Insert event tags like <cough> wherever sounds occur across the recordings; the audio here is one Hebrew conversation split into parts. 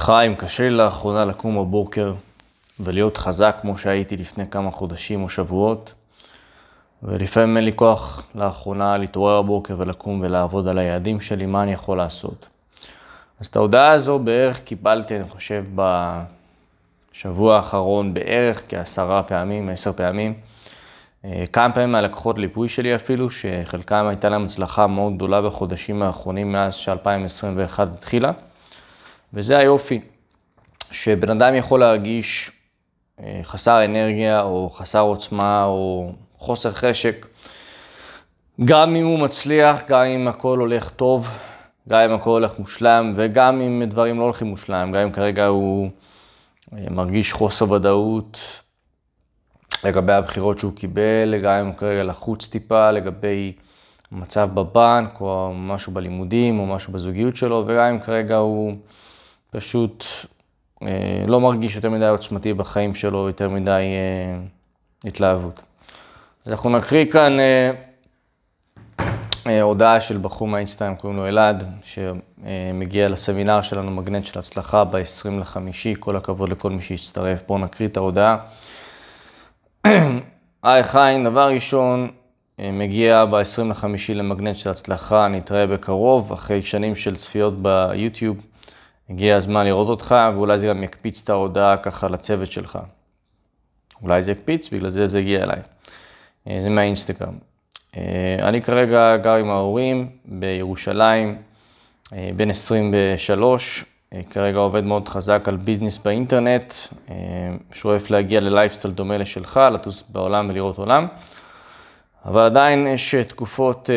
חיים, קשה לי לאחרונה לקום בבוקר ולהיות חזק כמו שהייתי לפני כמה חודשים או שבועות, ולפעמים אין לי כוח לאחרונה להתעורר בבוקר ולקום ולעבוד על היעדים שלי, מה אני יכול לעשות. אז את ההודעה הזו בערך קיבלתי, אני חושב, בשבוע האחרון בערך כעשרה פעמים, עשר פעמים. אה, כמה פעמים מהלקוחות ליווי שלי אפילו, שחלקם הייתה להם הצלחה מאוד גדולה בחודשים האחרונים מאז ש-2021 התחילה. וזה היופי, שבן אדם יכול להרגיש אה, חסר אנרגיה או חסר עוצמה או חוסר חשק, גם אם הוא מצליח, גם אם הכל הולך טוב, גם אם הכל הולך מושלם וגם אם דברים לא הולכים מושלם, גם אם כרגע הוא אה, מרגיש חוסר ודאות לגבי הבחירות שהוא קיבל, גם אם הוא כרגע לחוץ טיפה, לגבי המצב בבנק או משהו בלימודים או משהו בזוגיות שלו, וגם אם כרגע הוא... פשוט אה, לא מרגיש יותר מדי עוצמתי בחיים שלו, יותר מדי אה, התלהבות. אז אנחנו נקריא כאן אה, אה, הודעה של בחור מיינסטיין, קוראים לו אלעד, שמגיע לסמינר שלנו, מגנט של הצלחה, ב-20 לחמישי, כל הכבוד לכל מי שהצטרף. בואו נקריא את ההודעה. היי חיים, דבר ראשון, אה, מגיע ב-20 לחמישי למגנט של הצלחה, נתראה בקרוב, אחרי שנים של צפיות ביוטיוב. הגיע הזמן לראות אותך, ואולי זה גם יקפיץ את ההודעה ככה לצוות שלך. אולי זה יקפיץ, בגלל זה זה הגיע אליי. אה, זה מהאינסטגרם. אה, אני כרגע גר עם ההורים בירושלים, אה, בן 23, כרגע עובד מאוד חזק על ביזנס באינטרנט, שואף להגיע ללייפסטייל דומה לשלך, לטוס בעולם ולראות עולם. אבל עדיין יש תקופות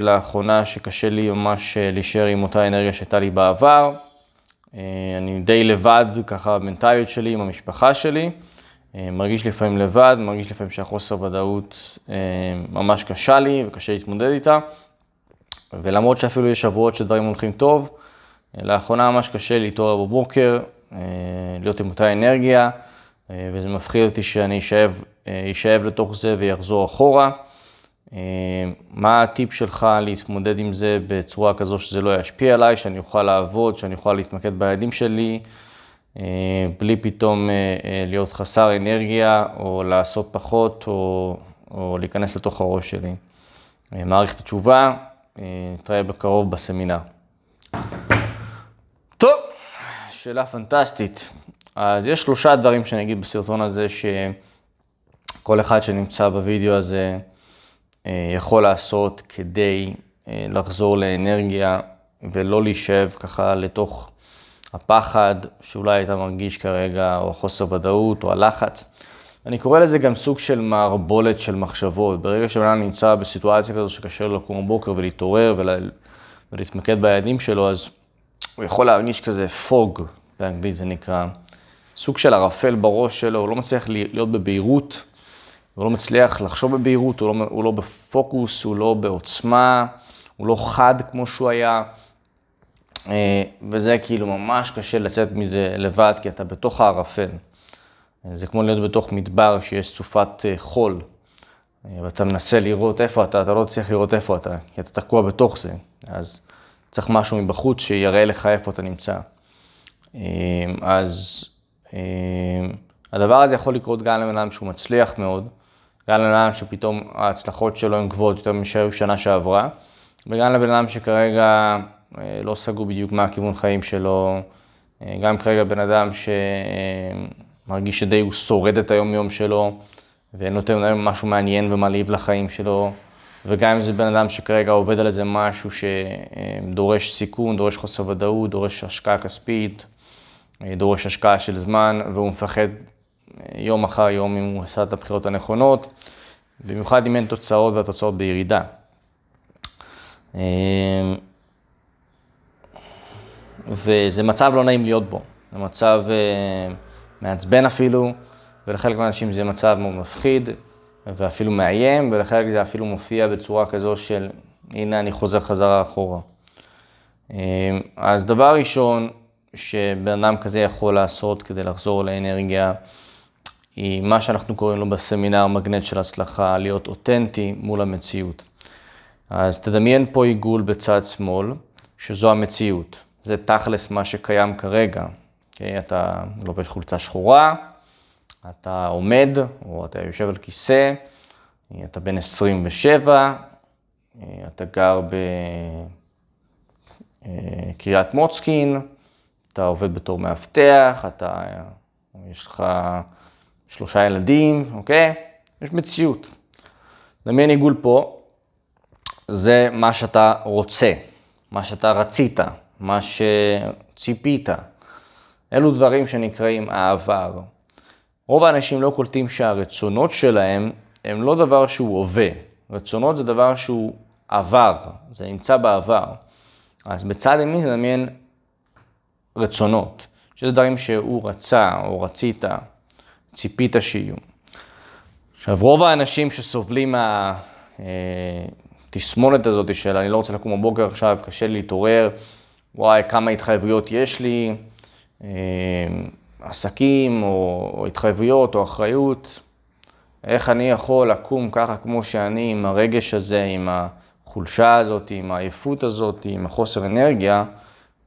לאחרונה שקשה לי ממש להישאר עם אותה אנרגיה שהייתה לי בעבר. אה, אני די לבד, ככה במנטליות שלי, עם המשפחה שלי. אה, מרגיש לפעמים לבד, מרגיש לפעמים שהחוסר ודאות אה, ממש קשה לי וקשה להתמודד איתה. ולמרות שאפילו יש שבועות שדברים הולכים טוב, לאחרונה ממש קשה להתעורר בבוקר, להיות עם אותה אנרגיה, וזה מפחיד אותי שאני אשאב, אשאב לתוך זה ויחזור אחורה. אה, מה הטיפ שלך להתמודד עם זה בצורה כזו שזה לא ישפיע עליי, שאני אוכל לעבוד, שאני אוכל להתמקד ביעדים שלי, אה, בלי פתאום אה, להיות חסר אנרגיה או לעשות פחות או, או להיכנס לתוך הראש שלי. מעריך את התשובה, נתראה בקרוב בסמינר. טוב, שאלה פנטסטית. אז יש שלושה דברים שאני אגיד בסרטון הזה, שכל אחד שנמצא בווידאו הזה, אה, יכול לעשות כדי אה, לחזור לאנרגיה ולא להישב ככה לתוך הפחד שאולי אתה מרגיש כרגע, או החוסר ודאות, או הלחץ. אני קורא לזה גם סוג של מערבולת של מחשבות. ברגע שבן אדם נמצא בסיטואציה כזו שקשה לו לקום בבוקר ולהתעורר ולה... ולהתמקד ביעדים שלו, אז הוא יכול להרגיש כזה פוג, באנגלית זה נקרא, סוג של ערפל בראש שלו, הוא לא מצליח להיות בבהירות. הוא לא מצליח לחשוב בבהירות, הוא לא, הוא לא בפוקוס, הוא לא בעוצמה, הוא לא חד כמו שהוא היה. אה, וזה כאילו ממש קשה לצאת מזה לבד, כי אתה בתוך הערפל. אה, זה כמו להיות בתוך מדבר שיש סופת אה, חול, ואתה מנסה לראות איפה אתה, אתה לא צריך לראות איפה אתה, כי אתה תקוע בתוך זה. אז צריך משהו מבחוץ שיראה לך איפה אתה נמצא. אז הדבר הזה יכול לקרות גם לבן אדם שהוא מצליח מאוד, גם לבן אדם שפתאום ההצלחות שלו הן גבוהות יותר משהיו שנה שעברה, וגם לבן אדם שכרגע אה, לא סגור בדיוק מה הכיוון חיים שלו, אה, גם כרגע בן אדם שמרגיש אה, שדי הוא שורד את היום-יום שלו, ונותן להם משהו מעניין ומלהיב לחיים שלו, וגם אם זה בן אדם שכרגע עובד על איזה משהו שדורש סיכון, דורש חוסר ודאות, דורש השקעה כספית, דורש השקעה של זמן, והוא מפחד יום אחר יום אם הוא עשה את הבחירות הנכונות, במיוחד אם אין תוצאות והתוצאות בירידה. אמ, וזה מצב לא נעים להיות בו, זה מצב אה, מעצבן אפילו, ולחלק מהאנשים זה מצב מאוד מפחיד ואפילו מאיים, ולחלק זה אפילו מופיע בצורה כזו של הנה אני חוזר חזרה אחורה. אמ, אז דבר ראשון שבן אדם כזה יכול לעשות כדי לחזור לאנרגיה היא מה שאנחנו קוראים לו בסמינר מגנט של הצלחה, להיות אותנטי מול המציאות. אז תדמיין פה עיגול בצד שמאל, שזו המציאות. זה תכלס מה שקיים כרגע. Okay, אוקיי? אתה לובש חולצה שחורה, אתה עומד, או אתה יושב על כיסא, אתה בן 27, אתה גר בקריית אה, מוצקין, אתה עובד בתור מאבטח, אתה, יש לך שלושה ילדים, אוקיי? יש מציאות. דמיין עיגול פה, זה מה שאתה רוצה, מה שאתה רצית, מה שציפית. אלו דברים שנקראים העבר. רוב האנשים לא קולטים שהרצונות שלהם הם לא דבר שהוא הווה. רצונות זה דבר שהוא עבר, זה נמצא בעבר. אז בצד ימין דמיין רצונות, שזה דברים שהוא רצה או רצית. ציפית שיהיו. עכשיו, רוב האנשים שסובלים מהתסמונת אה, הזאת של אני לא רוצה לקום בבוקר עכשיו, קשה לי להתעורר, וואי, כמה התחייבויות יש לי, אה, עסקים או, או התחייבויות או אחריות, איך אני יכול לקום ככה כמו שאני, עם הרגש הזה, עם החולשה הזאת, עם העייפות הזאת, עם החוסר אנרגיה,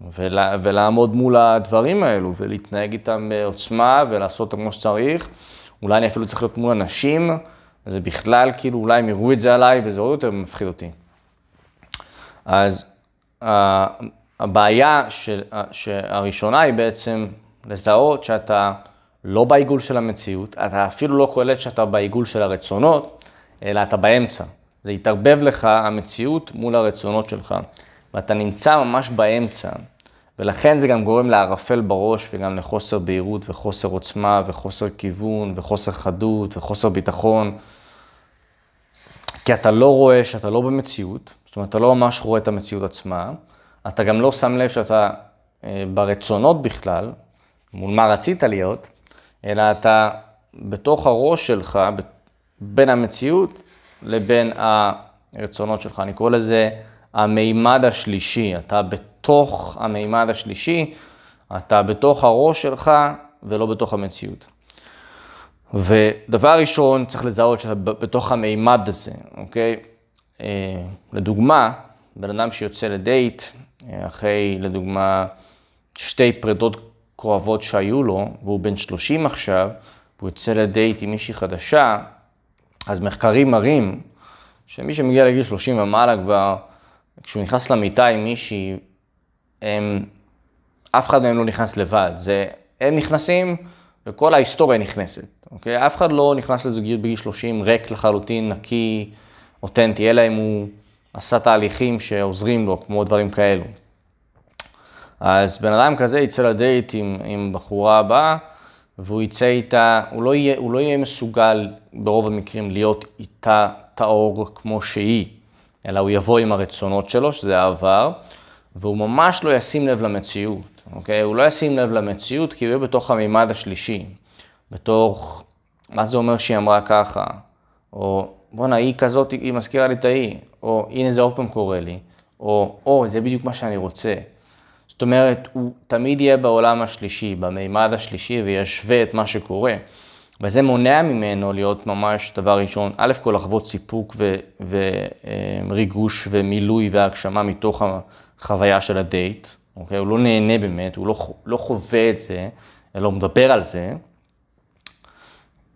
ולה, ולעמוד מול הדברים האלו, ולהתנהג איתם בעוצמה, אה, ולעשות אותם כמו שצריך. אולי אני אפילו צריך להיות מול אנשים, זה בכלל, כאילו, אולי הם יראו את זה עליי, וזה עוד יותר מפחיד אותי. אז uh, הבעיה של, uh, שהראשונה היא בעצם לזהות שאתה לא בעיגול של המציאות, אתה אפילו לא קולט שאתה בעיגול של הרצונות, אלא אתה באמצע. זה יתערבב לך המציאות מול הרצונות שלך. ואתה נמצא ממש באמצע. ולכן זה גם גורם לערפל בראש וגם לחוסר בהירות וחוסר עוצמה וחוסר כיוון וחוסר חדות וחוסר ביטחון. כי אתה לא רואה שאתה לא במציאות, זאת אומרת, אתה לא ממש רואה את המציאות עצמה, אתה גם לא שם לב שאתה אה, ברצונות בכלל, מול מה רצית להיות, אלא אתה בתוך הראש שלך, בין המציאות לבין הרצונות שלך. אני קורא לזה המימד השלישי, אתה בתוך המימד השלישי, אתה בתוך הראש שלך ולא בתוך המציאות. ודבר ראשון, צריך לזהות שאתה בתוך המימד הזה, אוקיי? אה, לדוגמה, בן אדם שיוצא לדייט, אה, אחרי, לדוגמה, שתי פרידות כואבות שהיו לו, והוא בן 30 עכשיו, והוא יוצא לדייט עם מישהי חדשה, אז מחקרים מראים שמי שמגיע לגיל 30 ומעלה כבר כשהוא נכנס למיטה עם מישהי, הם, אף אחד מהם לא נכנס לבד. זה, הם נכנסים וכל ההיסטוריה נכנסת, אוקיי? אף אחד לא נכנס לזוגיות בגיל 30 ריק לחלוטין, נקי, אותנטי, אלא אם הוא עשה תהליכים שעוזרים לו, כמו דברים כאלו. אז בן אדם כזה יצא לדייט עם, עם בחורה הבאה, והוא יצא איתה, הוא לא, יהיה, הוא לא יהיה מסוגל ברוב המקרים להיות איתה טהור כמו שהיא. אלא הוא יבוא עם הרצונות שלו, שזה העבר, והוא ממש לא ישים לב למציאות, אוקיי? הוא לא ישים לב למציאות כי הוא יהיה בתוך המימד השלישי, בתוך, מה זה אומר שהיא אמרה ככה, או בואנה, היא כזאת, היא מזכירה לי את ההיא, או הנה זה עוד פעם קורה לי, או או, זה בדיוק מה שאני רוצה. זאת אומרת, הוא תמיד יהיה בעולם השלישי, במימד השלישי, וישווה את מה שקורה. וזה מונע ממנו להיות ממש, דבר ראשון, א' כל לחוות סיפוק וריגוש אה, ומילוי והגשמה מתוך החוויה של הדייט, אוקיי? הוא לא נהנה באמת, הוא לא, לא חווה את זה, אלא הוא מדבר על זה.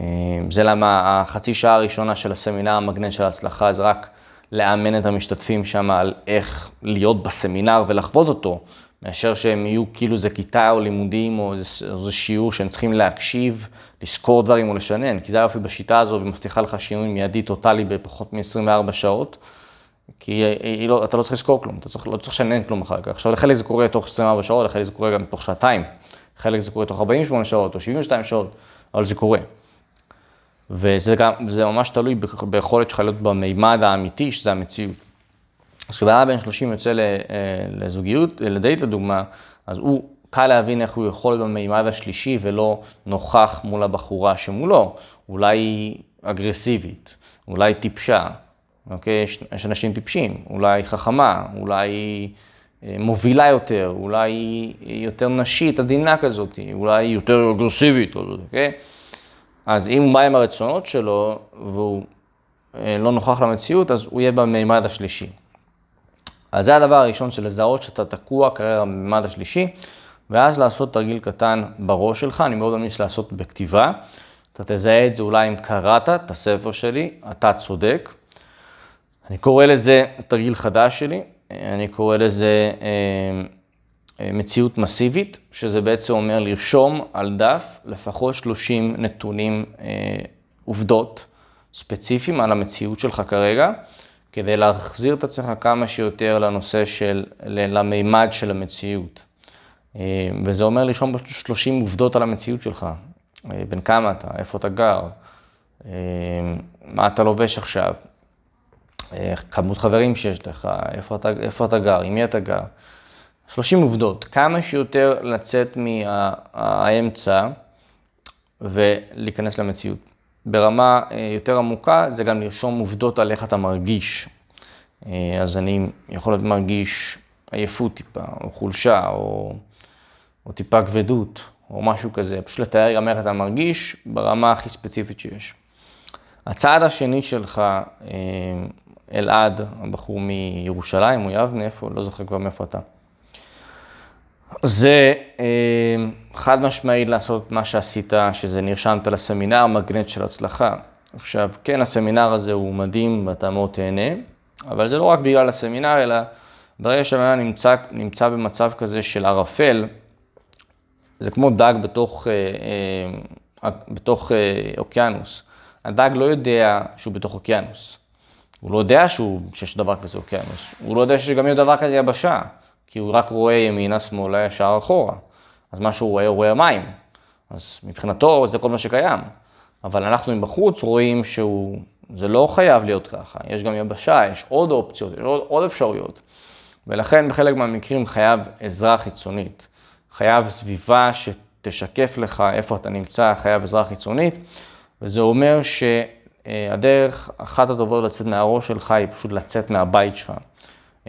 אה, זה למה החצי שעה הראשונה של הסמינר המגנט של ההצלחה זה רק לאמן את המשתתפים שם על איך להיות בסמינר ולחוות אותו. מאשר שהם יהיו כאילו זה כיתה או לימודים או איזה, שיעור שהם צריכים להקשיב, לזכור דברים או לשנן, כי זה היופי בשיטה הזו, והיא מבטיחה לך שינוי מיידי טוטאלי בפחות מ-24 שעות, כי היא, אה, אה, היא לא, אתה לא צריך לזכור כלום, אתה צריך, לא צריך לשנן כלום אחר כך. עכשיו לחלק זה קורה תוך 24 שעות, לחלק זה קורה גם תוך שעתיים, חלק זה קורה תוך 48 שעות או 72 שעות, אבל זה קורה. וזה גם, ממש תלוי ביכולת שלך להיות במימד האמיתי, שזה המציאות. אז כשבעלה בן 30 יוצא אה, לזוגיות, אה, לדייט לדוגמה, אז הוא, קל להבין איך הוא יכול להיות במימד השלישי ולא נוכח מול הבחורה שמולו. אולי היא אגרסיבית, אולי טיפשה, אוקיי? יש, יש אנשים טיפשים, אולי חכמה, אולי היא אה, מובילה יותר, אולי היא יותר נשית, עדינה כזאת, אולי היא יותר אגרסיבית, לא אוקיי? אז אם הוא בא עם הרצונות שלו והוא לא נוכח למציאות, אז הוא יהיה במימד השלישי. אז זה הדבר הראשון של לזהות שאתה תקוע כרגע במימד השלישי, ואז לעשות תרגיל קטן בראש שלך, אני מאוד ממליץ לעשות בכתיבה. אתה תזהה את זה אולי אם קראת את הספר שלי, אתה צודק. אני קורא לזה תרגיל חדש שלי, אני קורא לזה אה, אה מציאות מסיבית, שזה בעצם אומר לרשום על דף לפחות 30 נתונים, אה, עובדות ספציפיים על המציאות שלך כרגע. כדי להחזיר את עצמך כמה שיותר לנושא של, למימד של המציאות. אה, וזה אומר לרשום 30 עובדות על המציאות שלך. אה, בן כמה אתה, איפה אתה גר, אה, מה אתה לובש עכשיו, כמות חברים שיש לך, איפה אתה, איפה אתה גר, עם מי אתה גר. 30 עובדות, כמה שיותר לצאת מהאמצע ולהיכנס למציאות. ברמה אה, יותר עמוקה זה גם לרשום עובדות על איך אתה מרגיש. אה, אז אני יכול להיות מרגיש עייפות טיפה, או חולשה, או, או טיפה כבדות, או משהו כזה. פשוט לתאר גם איך אתה מרגיש ברמה הכי ספציפית שיש. הצעד השני שלך, אה, אלעד, הבחור מירושלים או יבנה, איפה, לא זוכר כבר מאיפה אתה. זה אה, חד משמעית לעשות מה שעשית, שזה נרשמת לסמינר, מגנט של הצלחה. עכשיו, כן, הסמינר הזה הוא מדהים ואתה מאוד תהנה, אבל זה לא רק בגלל הסמינר, אלא ברגע שהבן נמצא, נמצא במצב כזה של ערפל, זה כמו דג בתוך, אה, אה, בתוך אה, אוקיינוס. הדג לא יודע שהוא בתוך אוקיינוס. הוא לא יודע שהוא, שיש דבר כזה אוקיינוס. הוא לא יודע שגם יש דבר כזה יבשה. כי הוא רק רואה ימינה, שמאלה, ישר, אחורה. אז מה שהוא רואה, הוא רואה מים. אז מבחינתו זה כל מה שקיים. אבל אנחנו מבחוץ רואים שהוא, זה לא חייב להיות ככה. יש גם יבשה, יש עוד אופציות, יש עוד, עוד אפשרויות. ולכן בחלק מהמקרים חייב עזרה חיצונית. חייב סביבה שתשקף לך איפה אתה נמצא, חייב עזרה חיצונית. וזה אומר שהדרך, אחת הטובות לצאת מהראש שלך היא פשוט לצאת מהבית שלך.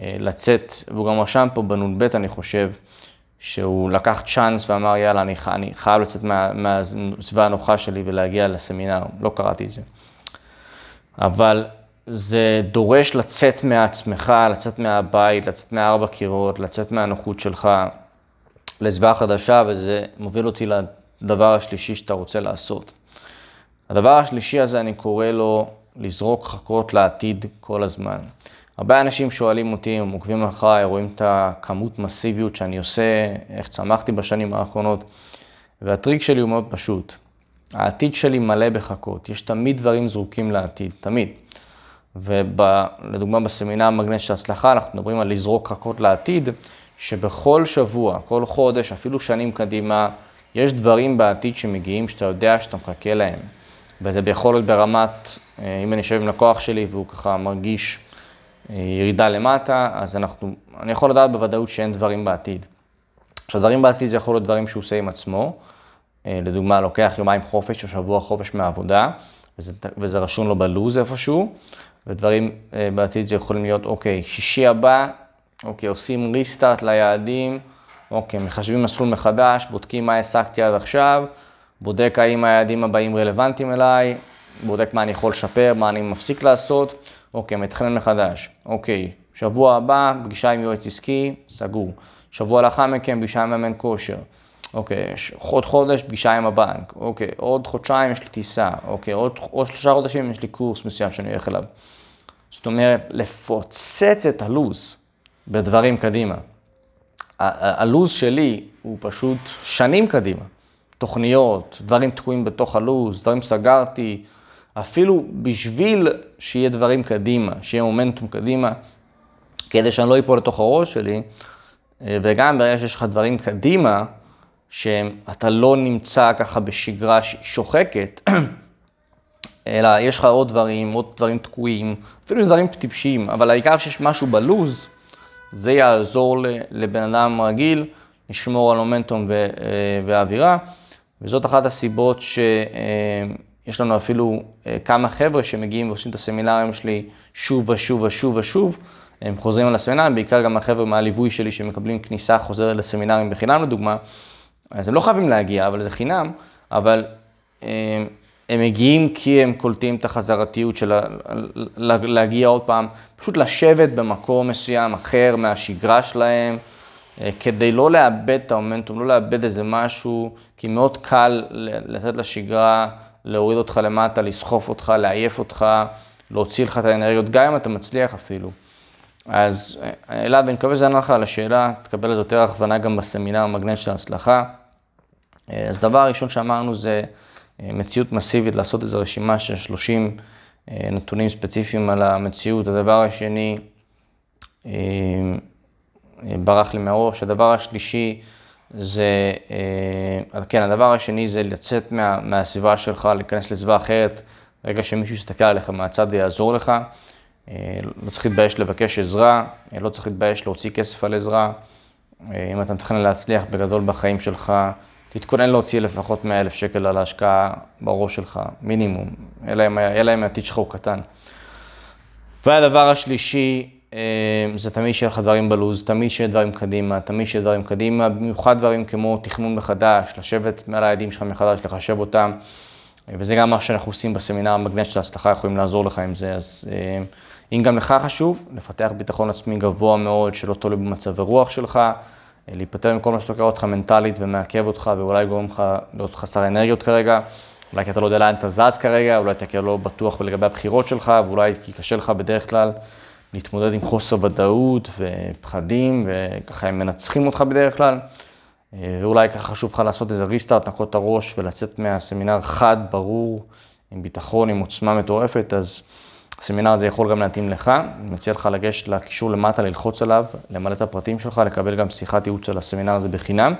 אה, לצאת, והוא גם רשם פה בנ"ב, אני חושב, שהוא לקח צ'אנס ואמר, יאללה, אני, אני חייב לצאת מהסביבה הנוחה שלי ולהגיע לסמינר, לא קראתי את זה. אבל זה דורש לצאת מעצמך, לצאת מהבית, לצאת מארבע קירות, לצאת מהנוחות שלך לסביבה חדשה, וזה מוביל אותי לדבר השלישי שאתה רוצה לעשות. הדבר השלישי הזה, אני קורא לו לזרוק חכות לעתיד כל הזמן. הרבה אנשים שואלים אותי, הם עוקבים אחריי, רואים את הכמות מסיביות שאני עושה, איך צמחתי בשנים האחרונות, והטריק שלי הוא מאוד פשוט. העתיד שלי מלא בחכות, יש תמיד דברים זרוקים לעתיד, תמיד. ולדוגמה בסמינר המגנט של ההצלחה, אנחנו מדברים על לזרוק חכות לעתיד, שבכל שבוע, כל חודש, אפילו שנים קדימה, יש דברים בעתיד שמגיעים שאתה יודע שאתה מחכה להם. וזה יכול להיות ברמת, אה, אם אני יושב עם לקוח שלי והוא ככה מרגיש אה, ירידה למטה, אז אנחנו, אני יכול לדעת בוודאות שאין דברים בעתיד. עכשיו, דברים בעתיד זה יכול להיות דברים שהוא עושה עם עצמו. אה, לדוגמה, לוקח יומיים חופש או שבוע חופש מהעבודה, וזה, וזה רשום לו בלוז איפשהו, ודברים אה, בעתיד זה יכולים להיות, אוקיי, שישי הבא, אוקיי, עושים ריסטארט ליעדים, אוקיי, מחשבים מסלול מחדש, בודקים מה העסקתי עד עכשיו, בודק האם היעדים הבאים רלוונטיים אליי, בודק מה אני יכול לשפר, מה אני מפסיק לעשות. אוקיי, מתכנן מחדש, אוקיי, שבוע הבא, פגישה עם יועץ עסקי, סגור. שבוע לאחר מכן, פגישה עם מאמן כושר. אוקיי, עוד חודש, פגישה עם הבנק. אוקיי, עוד חודשיים יש לי טיסה. אוקיי, עוד, עוד שלושה חודשים יש לי קורס מסוים שאני הולך אליו. זאת אומרת, לפוצץ את הלו"ז בדברים קדימה. הלו"ז שלי הוא פשוט שנים קדימה. תוכניות, דברים תקועים בתוך הלו"ז, דברים סגרתי, אפילו בשביל שיהיה דברים קדימה, שיהיה מומנטום קדימה, כדי שאני לא אפול לתוך הראש שלי, אה, וגם ברגע שיש לך דברים קדימה, שאתה לא נמצא ככה בשגרה שוחקת, <clears throat> אלא יש לך עוד דברים, עוד דברים תקועים, אפילו דברים טיפשיים, אבל העיקר שיש משהו בלוז, זה יעזור לבן אדם רגיל לשמור על מומנטום אה, ואווירה, וזאת אחת הסיבות ש... אה, יש לנו אפילו אה, כמה חבר'ה שמגיעים ועושים את הסמינרים שלי שוב ושוב ושוב ושוב. הם חוזרים על הסמינרים, בעיקר גם החבר'ה מהליווי שלי שמקבלים כניסה חוזרת לסמינרים בחינם לדוגמה. אז הם לא חייבים להגיע, אבל זה חינם, אבל הם, אה, הם מגיעים כי הם קולטים את החזרתיות של לה, להגיע עוד פעם, פשוט לשבת במקום מסוים אחר מהשגרה שלהם, אה, כדי לא לאבד את האומנטום, לא לאבד איזה משהו, כי מאוד קל לתת לשגרה להוריד אותך למטה, לסחוף אותך, לעייף אותך, להוציא לך את האנרגיות, גם אם אתה מצליח אפילו. אז אה, אלעד, אני מקווה שזה ענה לך על השאלה, תקבל לזה יותר הכוונה גם בסמינר המגנט של ההצלחה. אה, אז דבר הראשון שאמרנו זה אה, מציאות מסיבית, לעשות איזו רשימה של 30 נתונים ספציפיים על המציאות. הדבר השני, ברח לי מהראש. הדבר השלישי, זה, אה, כן, הדבר השני זה לצאת מה, מהסביבה שלך, להיכנס לסביבה אחרת. ברגע שמישהו יסתכל עליך מהצד יעזור לך. אה, לא צריך להתבייש לבקש עזרה, אה, לא צריך להתבייש להוציא כסף על עזרה. אה, אם אתה מתכנן להצליח בגדול בחיים שלך, תתכונן להוציא לפחות 100 אלף שקל על ההשקעה בראש שלך, מינימום, אלא אם העתיד שלך הוא קטן. והדבר השלישי אמ, זה תמיד שיהיה לך דברים בלוז, תמיד שיהיה דברים קדימה, תמיד שיהיה דברים קדימה, במיוחד דברים כמו תכנון מחדש, לשבת מעל העדים שלך מחדש, לחשב אותם, אה, וזה גם מה שאנחנו עושים בסמינר המגנט של ההצלחה, יכולים לעזור לך עם זה, אז אה, אם גם לך חשוב, לפתח ביטחון עצמי גבוה מאוד, שלא תלוי במצב הרוח שלך, אה, להיפטר מכל מה שתוקר אותך מנטלית ומעכב אותך, ואולי גורם לך להיות חסר אנרגיות כרגע, אולי כי אתה לא יודע לאן אתה זז כרגע, אולי אתה כאילו לא בטוח לגבי הבחירות שלך, ואולי כי קשה לך בדרך כלל. להתמודד עם חוסר ודאות ופחדים, וככה הם מנצחים אותך בדרך כלל. אה, ואולי ככה חשוב לך לעשות איזה ריסטארט, נקות את הראש ולצאת מהסמינר חד, ברור, עם ביטחון, עם עוצמה מטורפת, אז הסמינר הזה יכול גם להתאים לך. אני מציע לך לגשת לקישור למטה, ללחוץ עליו, למלא את הפרטים שלך, לקבל גם שיחת ייעוץ על הסמינר הזה בחינם.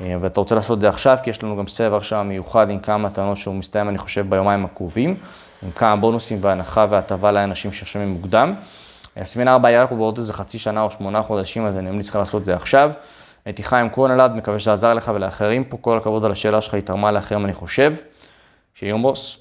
אה, ואתה רוצה לעשות את זה עכשיו, כי יש לנו גם סבר שם מיוחד עם כמה טענות שהוא מסתיים, אני חושב, ביומיים הקרובים, עם כמה בונוסים והנחה והטבה לאנשים שרשמים מוקדם. הסמינר הבא היה פה בעוד איזה חצי שנה או שמונה חודשים, אז אני ממליץ לך לעשות את זה עכשיו. הייתי חיים כהן אלעד, מקווה שזה עזר לך ולאחרים פה. כל הכבוד על השאלה שלך, היא תרמה לאחרים, אני חושב. שיהיו יום בוס.